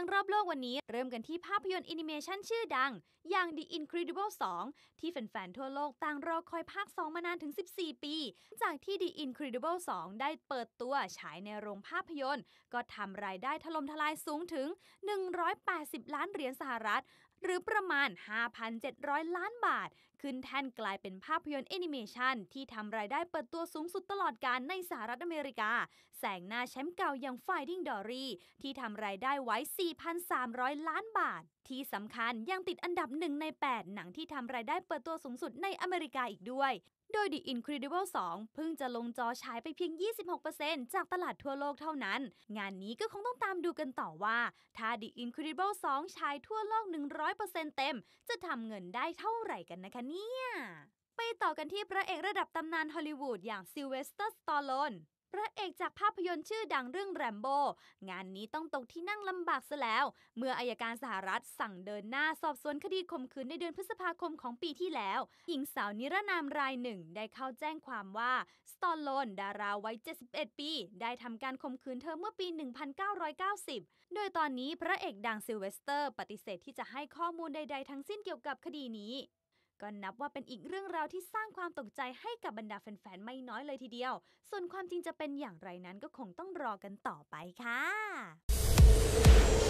รื่องรอบโลกวันนี้เริ่มกันที่ภาพยนตร์แอนิเมชันชื่อดัง อย่าง The Incredible 2 ที่แฟนๆ ทั่วโลกต่างรอคอยภาค 2 มานานถึง 14 ปี จากที่ The Incredible 2 ได้เปิดตัวฉายในโรงภาพยนตร์ ก็ทำรายได้ถล่มทลายสูงถึง 180 ล้านเหรียญสหรัฐหรือประมาณ 5,700 ล้านบาท ขึ้นแท่นกลายเป็นภาพยนตร์แอนิเมชันที่ทำรายได้เปิดตัวสูงสุดตลอดการในสหรัฐอเมริกา แสงหน้าแชมป์เก่าอย่าง Finding Dory ที่ทำรายได้ไว้ 4,300 ล้านบาทที่สำคัญยังติดอันดับหนึ่งใน 8 หนังที่ทำรายได้เปิดตัวสูงสุดในอเมริกาอีกด้วย โดย The Incredible 2 เพิ่งจะลงจอฉายไปเพียง 26%จากตลาดทั่วโลกเท่านั้น งานนี้ก็คงต้องตามดูกันต่อว่า ถ้า The Incredible 2 ฉายทั่วโลก 100%เต็มจะทำเงินได้เท่าไหร่กันนะคะเนี่ย ไปต่อกันที่พระเอกระดับตำนานฮอลลีวูดอย่างซิลเวสเตอร์สตอลลนพระเอกจากภาพยนตร์ชื่อดังเรื่องแรมโบงานนี้ต้องตกที่นั่งลำบากซะแล้ว เมื่ออายการสหรัฐสั่งเดินหน้าสอบสวนคดีข่มขืนในเดือนพฤษภาคมของปีที่แล้ว หญิงสาวนิรนามรายหนึ่งได้เข้าแจ้งความว่าสตอลโลนดาราวัย 71 ปี ได้ทำการข่มขืนเธอเมื่อปี 1990 โดยตอนนี้พระเอกดังซิลเวสเตอร์ปฏิเสธที่จะให้ข้อมูลใดๆทั้งสิ้นเกี่ยวกับคดีนี้ก็นับว่าเป็นอีกเรื่องราวที่สร้างความตกใจให้กับบรรดาแฟนๆ ไม่น้อยเลยทีเดียว ส่วนความจริงจะเป็นอย่างไรนั้นก็คงต้องรอกันต่อไปค่ะ